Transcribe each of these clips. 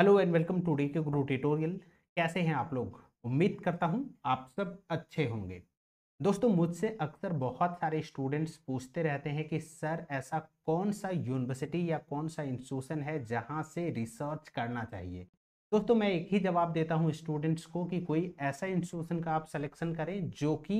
hello and welcome to D K guru tutorial कैसे हैं आप लोग उम्मीद करता हूं आप सब अच्छे होंगे दोस्तों मुझसे अक्सर बहुत सारे स्टूडेंट्स पूछते रहते हैं कि सर ऐसा कौन सा यूनिवर्सिटी या कौन सा इंस्टीट्यूशन है जहां से रिसर्च करना चाहिए दोस्तों मैं एक ही जवाब देता हूं स्टूडेंट्स को कि कोई ऐसा इंस्टीट्यूशन का आप सिलेक्शन करें जो कि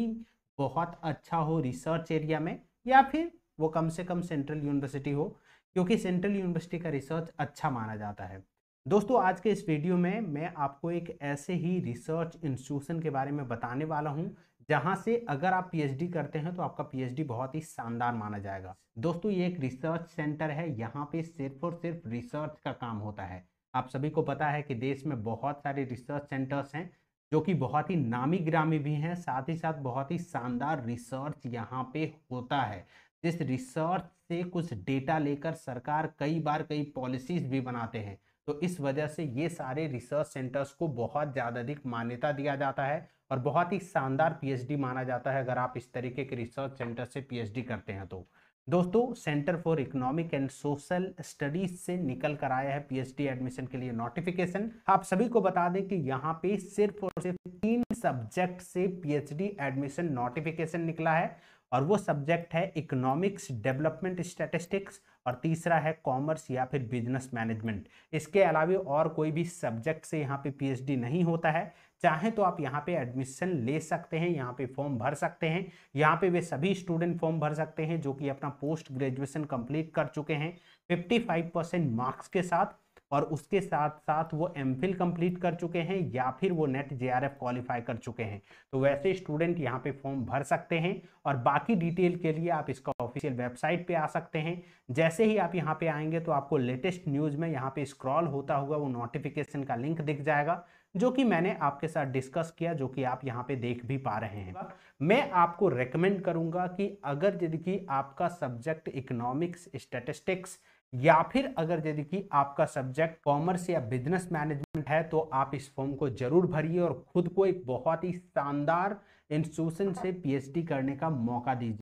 बहुत अच्छा हो रिसर्च एरिया में या फिर वो कम से कम सेंट्रल यूनिवर्सिटी हो क्योंकि सेंट्रल यूनिवर्सिटी का रिसर्च अच्छा माना जाता है दोस्तों आज के इस वीडियो में मैं आपको एक ऐसे ही रिसर्च इंस्टीट्यूशन के बारे में बताने वाला हूं जहां से अगर आप पीएचडी करते हैं तो आपका पीएचडी बहुत ही शानदार माना जाएगा दोस्तों ये एक रिसर्च सेंटर है यहाँ पे सिर्फ और सिर्फ रिसर्च का काम होता है आप सभी को पता है कि देश में बहुत सारे रिसर्च सेंटर्स हैं जो कि बहुत ही नामी ग्रामी भी हैं साथ ही साथ बहुत ही शानदार रिसर्च यहाँ पे होता है जिस रिसर्च से कुछ डेटा लेकर सरकार कई बार कई पॉलिसीज भी बनाते हैं तो इस वजह से ये सारे रिसर्च सेंटर्स को बहुत ज़्यादा अधिक मान्यता दिया जाता है और बहुत ही शानदार पीएचडी माना जाता है अगर आप इस तरीके के रिसर्च सेंटर से पीएचडी करते हैं तो दोस्तों Centre for Economic and Social Studies से निकल कर आया है पीएचडी एडमिशन के लिए नोटिफिकेशन आप सभी को बता दें कि यहाँ पे सिर्फ और सिर्फ तीन सब्जेक्ट से पीएचडी एडमिशन नोटिफिकेशन निकला है और वो सब्जेक्ट है इकोनॉमिक्स डेवलपमेंट स्टैटिस्टिक्स और तीसरा है कॉमर्स या फिर बिजनेस मैनेजमेंट इसके अलावा और कोई भी सब्जेक्ट से यहाँ पे पीएचडी नहीं होता है चाहे तो आप यहाँ पे एडमिशन ले सकते हैं यहाँ पे फॉर्म भर सकते हैं यहाँ पे वे सभी स्टूडेंट फॉर्म भर सकते हैं जो कि अपना पोस्ट ग्रेजुएशन कंप्लीट कर चुके हैं 55 परसेंट मार्क्स के साथ और उसके साथ साथ वो एम फिल कम्प्लीट कर चुके हैं या फिर वो NET J R F qualify कर चुके हैं तो वैसे स्टूडेंट यहाँ पे फॉर्म भर सकते हैं और बाकी डिटेल के लिए आप इसका ऑफिशियल वेबसाइट पे आ सकते हैं जैसे ही आप यहाँ पे आएंगे तो आपको लेटेस्ट न्यूज़ में यहाँ पे स्क्रॉल होता हुआ वो नोटिफिकेशन का लिंक दिख जाएगा जो कि मैंने आपके साथ डिस्कस किया जो कि आप यहाँ पे देख भी पा रहे हैं मैं आपको रेकमेंड करूँगा कि अगर यदि आपका सब्जेक्ट इकोनॉमिक्स स्टेटिस्टिक्स या फिर अगर यदि कि आपका सब्जेक्ट कॉमर्स या बिजनेस मैनेजमेंट है तो आप इस फॉर्म को जरूर भरिए और खुद को एक बहुत ही शानदार इंस्टीट्यूशन से पीएचडी करने का मौका दीजिए